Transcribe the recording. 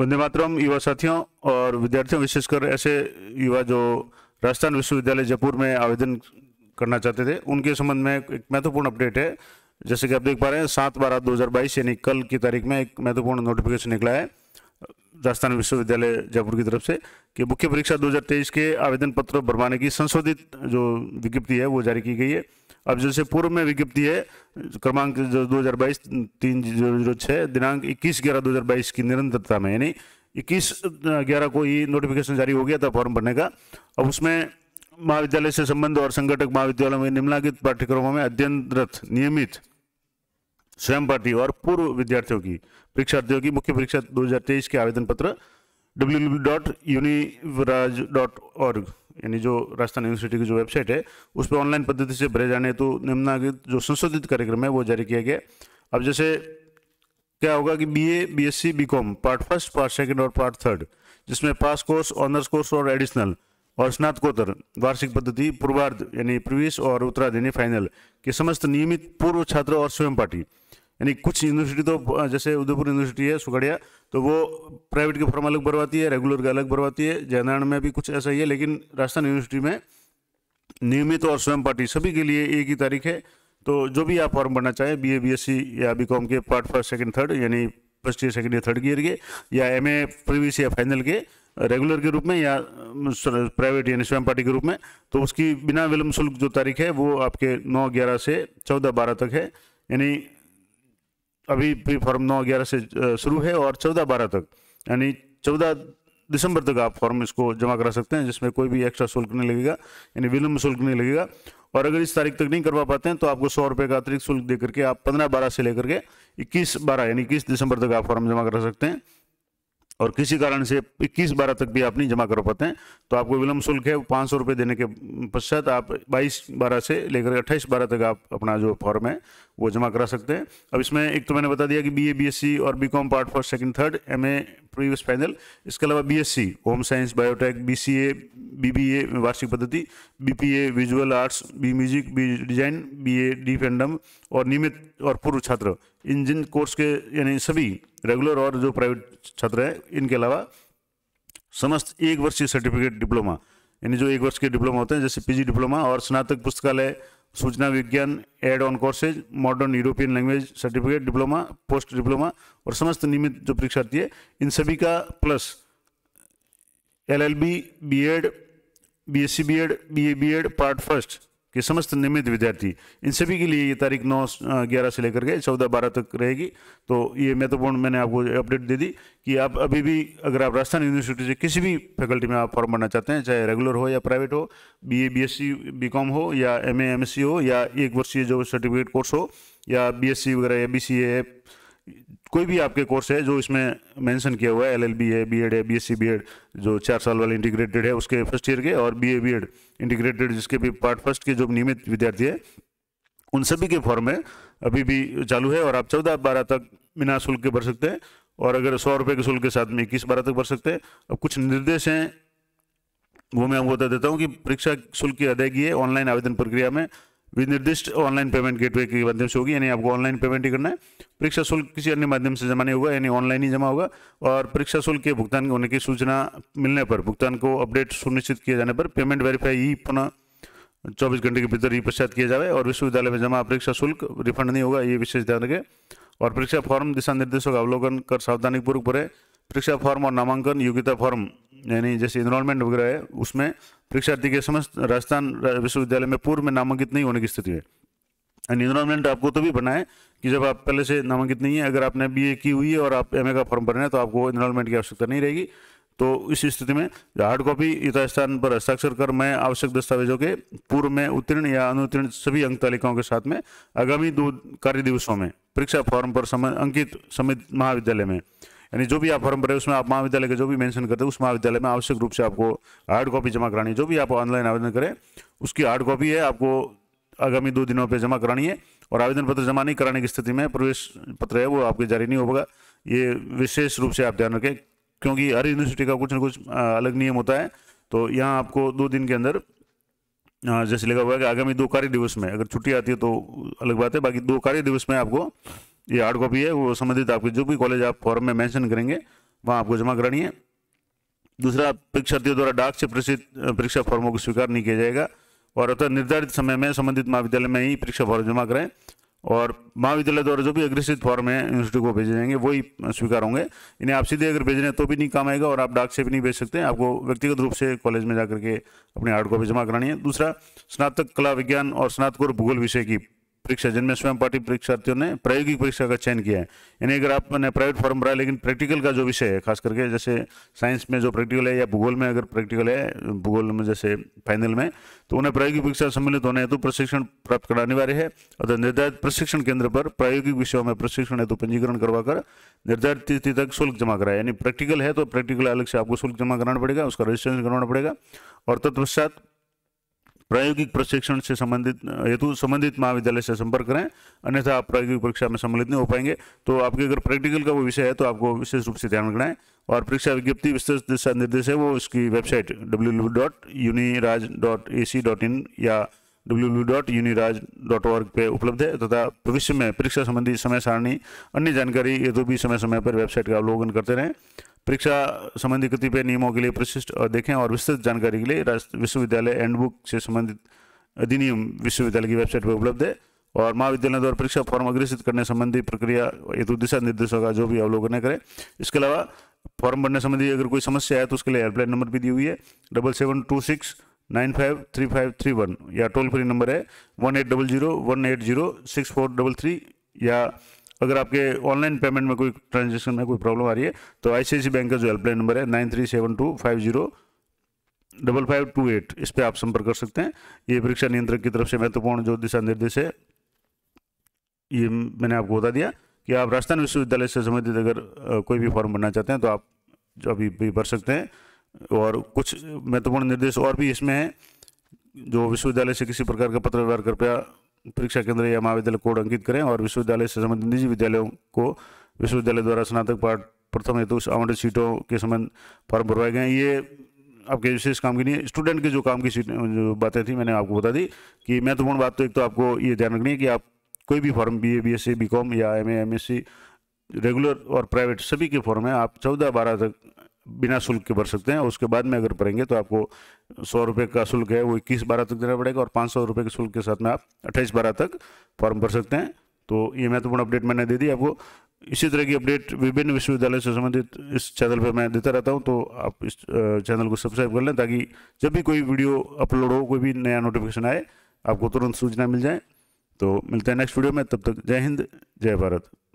वंदे मातरम युवा साथियों और विद्यार्थियों विशेषकर ऐसे युवा जो राजस्थान विश्वविद्यालय जयपुर में आवेदन करना चाहते थे उनके संबंध में एक महत्वपूर्ण अपडेट है जैसे कि आप देख पा रहे हैं सात बारह दो हज़ार बाईस यानी कल की तारीख में एक महत्वपूर्ण नोटिफिकेशन निकला है राजस्थान विश्वविद्यालय जयपुर की तरफ से कि मुख्य परीक्षा 2023 के आवेदन पत्र भरवाने की संशोधित जो विज्ञप्ति है वो जारी की गई है अब जैसे पूर्व में विज्ञप्ति है क्रमांक दो हजार बाईस तीन जीरो जीरो छः दिनांक इक्कीस ग्यारह दो हजार बाईस की निरंतरता में यानी इक्कीस ग्यारह को ही नोटिफिकेशन जारी हो गया था फॉर्म भरने का अब उसमें महाविद्यालय से संबंध और संगठक महाविद्यालयों में निम्नलिखित पाठ्यक्रमों में अध्ययनरत नियमित स्वयं पार्टी और पूर्व विद्यार्थियों की परीक्षार्थियों की मुख्य परीक्षा 2023 के आवेदन पत्र डब्ल्यू डॉट यूनिवराज डॉट ऑर्ग यानी जो राजस्थान यूनिवर्सिटी की जो वेबसाइट है उस पर ऑनलाइन पद्धति से भरे जाने हेतु तो निम्नांकित जो संशोधित कार्यक्रम है वो जारी किया गया अब जैसे क्या होगा कि BA, BSc, BCom part first part second और पार्ट थर्ड जिसमें पास कोर्स ऑनर्स कोर्स और एडिशनल और स्नातकोत्तर वार्षिक पद्धति पूर्वार्ध यानी प्रवेश और उत्तरार्ध यानी फाइनल के समस्त नियमित पूर्व छात्र और स्वयं पार्टी यानी कुछ यूनिवर्सिटी तो जैसे उदयपुर यूनिवर्सिटी है सुगड़िया तो वो प्राइवेट के फॉर्म अलग भरवाती है रेगुलर का अलग भरवाती है जयनारायण में भी कुछ ऐसा ही है लेकिन राजस्थान यूनिवर्सिटी में नियमित और स्वयं पार्टी सभी के लिए एक ही तारीख है तो जो भी आप फॉर्म भरना चाहें B A B S C या बी कॉम के पार्ट फर्स्ट सेकेंड थर्ड यानी first year second year third year के या एम ए या फाइनल के रेगुलर के रूप में या प्राइवेट यानी स्वयं पार्टी के रूप में तो उसकी बिना विलम्ब शुल्क जो तारीख है वो आपके नौ ग्यारह से चौदह बारह तक है यानी अभी प्री फॉर्म नौ ग्यारह से शुरू है और चौदह बारह तक यानी चौदह दिसंबर तक आप फॉर्म इसको जमा करा सकते हैं जिसमें कोई भी एक्स्ट्रा शुल्क नहीं लगेगा यानी विलम्ब शुल्क नहीं लगेगा और अगर इस तारीख तक नहीं करवा पाते हैं तो आपको सौ रुपये का अतिरिक्त शुल्क दे करके आप पंद्रह बारह से लेकर के इक्कीस बारह यानी इक्कीस दिसंबर तक आप फॉर्म जमा करा सकते हैं और किसी कारण से 21 बारह तक भी आप नहीं जमा कर पाते हैं तो आपको विलम्ब शुल्क है पाँच सौ रुपये देने के पश्चात आप 22 बारह से लेकर 28 बारह तक आप अपना जो फॉर्म है वो जमा करा सकते हैं अब इसमें एक तो मैंने बता दिया कि बीए बीएससी और BCom part first second third MA previous panel इसके अलावा BSc home science biotech BCA BBA वार्षिक पद्धति BPA visual arts B music B design BA डी फैंडम और नियमित और पूर्व छात्र इन जिन कोर्स के यानी सभी रेगुलर और जो प्राइवेट छात्र हैं इनके अलावा समस्त एक वर्षीय सर्टिफिकेट डिप्लोमा यानी जो एक वर्ष के डिप्लोमा होते हैं जैसे पीजी डिप्लोमा और स्नातक पुस्तकालय सूचना विज्ञान add on courses modern European language certificate diploma post diploma और समस्त नियमित जो परीक्षार्थी है इन सभी का plus L L B B Ed B S C B Ed B A B Ed part first के समस्त नियमित विद्यार्थी इन सभी के लिए ये तारीख नौ ग्यारह से लेकर के चौदह बारह तक रहेगी तो ये महत्वपूर्ण मैंने आपको अपडेट दे दी कि आप अभी भी अगर आप राजस्थान यूनिवर्सिटी से किसी भी फैकल्टी में आप फॉर्म भरना चाहते हैं चाहे रेगुलर हो या प्राइवेट हो B A B S C BCom हो या M A M S C हो या एक वर्षीय जो सर्टिफिकेट कोर्स हो या बी एस सी वगैरह या बी सी ए कोई भी आपके कोर्स है जो इसमें मेंशन किया हुआ है एल एल बी है बी एड है B S C B Ed जो चार साल वाले इंटीग्रेटेड है उसके फर्स्ट ईयर के और B A B Ed integrated जिसके भी पार्ट फर्स्ट के जो नियमित विद्यार्थी है उन सभी के फॉर्म में अभी भी चालू है और आप चौदह बारह तक बिना शुल्क के भर सकते हैं और अगर सौ रुपये के शुल्क के साथ में इक्कीस बारह तक भर सकते हैं अब कुछ निर्देश हैं वो मैं आपको बता देता हूँ कि परीक्षा शुल्क की अदायगी है ऑनलाइन आवेदन प्रक्रिया में विनिर्दिष्ट ऑनलाइन पेमेंट गेटवे के माध्यम से होगी यानी आपको ऑनलाइन पेमेंट ही करना है परीक्षा शुल्क किसी अन्य माध्यम से जमा नहीं होगा यानी ऑनलाइन ही जमा होगा और परीक्षा शुल्क के भुगतान होने की सूचना मिलने पर भुगतान को अपडेट सुनिश्चित किए जाने पर पेमेंट वेरीफाई ही पुनः चौबीस घंटे के भीतर ही पश्चात किया जाए और विश्वविद्यालय में जमा परीक्षा शुल्क रिफंड नहीं होगा ये विशेष ध्यान रखें और परीक्षा फॉर्म दिशा निर्देशों का अवलोकन कर सावधानीपूर्वक भरे परीक्षा फॉर्म और नामांकन योग्यता फॉर्म यानी जैसे इनरोलमेंट वगैरह है उसमें परीक्षार्थी के समस्त राजस्थान विश्वविद्यालय में पूर्व में नामांकित नहीं होने की स्थिति है एंड इनरोलमेंट आपको तो भी बनाए कि जब आप पहले से नामांकित नहीं है अगर आपने बी की हुई है और आप एम का फॉर्म भरना है तो आपको इनरोलमेंट की आवश्यकता नहीं रहेगी तो इस स्थिति में हार्ड कॉपी यथास्थान पर हस्ताक्षर कर मैं आवश्यक दस्तावेजों के पूर्व में उत्तीर्ण या अनुत्तीर्ण सभी अंक तालिकाओं के साथ में आगामी दो कार्य दिवसों में परीक्षा फॉर्म पर समय अंकित समित महाविद्यालय में यानी जो भी आप फॉर्म भरे उसमें आप महाविद्यालय के जो भी मेंशन करते हैं उस महाविद्यालय में आवश्यक रूप से आपको हार्ड कॉपी जमा करानी है जो भी आप ऑनलाइन आवेदन करें उसकी हार्ड कॉपी है आपको आगामी दो दिनों पर जमा करानी है और आवेदन पत्र जमा नहीं कराने की स्थिति में प्रवेश पत्र है वो आपके जारी नहीं होगा ये विशेष रूप से आप ध्यान रखें क्योंकि हर यूनिवर्सिटी का कुछ ना कुछ अलग नियम होता है तो यहाँ आपको दो दिन के अंदर जैसे लिखा हुआ है कि आगामी दो कार्य दिवस में अगर छुट्टी आती है तो अलग बात है बाकी दो कार्य दिवस में आपको ये हार्ड कॉपी है वो संबंधित आपके जो भी कॉलेज आप फॉर्म में मेंशन करेंगे वहाँ आपको जमा करानी है दूसरा परीक्षार्थियों द्वारा डाक से प्रेषित परीक्षा फॉर्मों को स्वीकार नहीं किया जाएगा और अतः निर्धारित समय में संबंधित महाविद्यालय में ही परीक्षा फॉर्म जमा कराएं और महाविद्यालय द्वारा जो भी अग्रसित फॉर्म है यूनिवर्सिटी को भेजे जाएंगे वही स्वीकार होंगे इन्हें आप सीधे अगर भेज रहे हैं तो भी नहीं काम आएगा और आप डाक से भी नहीं भेज सकते आपको व्यक्तिगत रूप से कॉलेज में जाकर के अपनी हार्ड कॉपी जमा करानी है दूसरा स्नातक कला विज्ञान और स्नातकोर भूगोल विषय की परीक्षा जिनमें स्वयं पाठी परीक्षार्थियों ने प्रायोगिक परीक्षा का चयन किया है यानी अगर आपने प्राइवेट फॉर्म भरा लेकिन प्रैक्टिकल का जो विषय है खास करके जैसे साइंस में जो प्रैक्टिकल है या भूगोल में अगर प्रैक्टिकल है भूगोल में जैसे फाइनल में तो उन्हें प्रायोगिक परीक्षा सम्मिलित होने हेतु प्रशिक्षण प्राप्त करना अनिवार्य है अतः निर्धारित प्रशिक्षण केंद्र पर प्रायोगिक विषयों में प्रशिक्षण हेतु पंजीकरण करवाकर निर्धारित तिथि तक शुल्क जमा कराए यानी प्रैक्टिकल है तो प्रैक्टिकल अलग से आपको शुल्क जमा कराना पड़ेगा उसका रजिस्ट्रेशन करवाना पड़ेगा और तत्पश्चात प्रायोगिक प्रशिक्षण से संबंधित हेतु संबंधित महाविद्यालय से संपर्क करें अन्यथा आप प्रायोगिक परीक्षा में सम्मिलित नहीं हो पाएंगे तो आपके अगर प्रैक्टिकल का वो विषय है तो आपको विशेष रूप से ध्यान रखना है और परीक्षा विज्ञप्ति विस्तृत दिशा निर्देश है वो उसकी वेबसाइट डब्ल्यू या डब्ल्यू पे उपलब्ध है तथा भविष्य में परीक्षा संबंधी समय सारणी अन्य जानकारी हेतु भी समय समय पर वेबसाइट का अवलोकन करते रहें परीक्षा संबंधी कतिपय नियमों के लिए प्रशिष्ट देखें और विस्तृत जानकारी के लिए विश्वविद्यालय हैंडबुक से संबंधित अधिनियम विश्वविद्यालय की वेबसाइट पर उपलब्ध है और महाविद्यालय द्वारा परीक्षा फॉर्म अग्रसित करने संबंधी प्रक्रिया हेतु दिशा निर्देशों का जो भी अवलोकन करें इसके अलावा फॉर्म भरने संबंधी अगर कोई समस्या है तो उसके लिए हेल्पलाइन नंबर भी दी हुई है double seven two six nine five three five three one या टोल फ्री नंबर है one eight double zero one eight zero six four double three या अगर आपके ऑनलाइन पेमेंट में कोई ट्रांजेक्शन में कोई प्रॉब्लम आ रही है तो आईसीआईसी बैंक का जो हेल्पलाइन नंबर है nine three seven two five zero double five two eight इस पर आप संपर्क कर सकते हैं ये परीक्षा नियंत्रक की तरफ से महत्वपूर्ण जो दिशा निर्देश है ये मैंने आपको बता दिया कि आप राजस्थान विश्वविद्यालय से संबंधित अगर कोई भी फॉर्म भरना चाहते हैं तो आप जो अभी भी भर सकते हैं और कुछ महत्वपूर्ण निर्देश और भी इसमें हैं जो विश्वविद्यालय से किसी प्रकार का पत्र व्यवहार कृपया परीक्षा केंद्र या महाविद्यालय कोड अंकित करें और विश्वविद्यालय से संबंधित निजी विद्यालयों को विश्वविद्यालय द्वारा स्नातक पाठ प्रथम हेतु आवंटित सीटों के संबंध फॉर्म भरवाए गए ये आपके विशेष काम की नहीं है स्टूडेंट के जो काम की सीट जो बातें थी मैंने आपको बता दी कि महत्वपूर्ण बात तो एक तो आपको ये ध्यान रखनी है कि आप कोई भी form B A B S C BCom या M A M S C regular और प्राइवेट सभी के फॉर्म में आप चौदह बारह तक बिना शुल्क के भर सकते हैं और उसके बाद में अगर भरेंगे तो आपको सौ रुपये का शुल्क है वो इक्कीस बारह तक देना पड़ेगा और पाँच सौ रुपये के शुल्क के साथ में आप अट्ठाईस बारह तक फॉर्म भर सकते हैं तो ये महत्वपूर्ण अपडेट मैंने दे दी आपको इसी तरह की अपडेट विभिन्न विश्वविद्यालय से संबंधित इस चैनल पर मैं देता रहता हूँ तो आप इस चैनल को सब्सक्राइब कर लें ताकि जब भी कोई वीडियो अपलोड हो कोई भी नया नोटिफिकेशन आए आपको तुरंत सूचना मिल जाए तो मिलते हैं नेक्स्ट वीडियो में तब तक जय हिंद जय भारत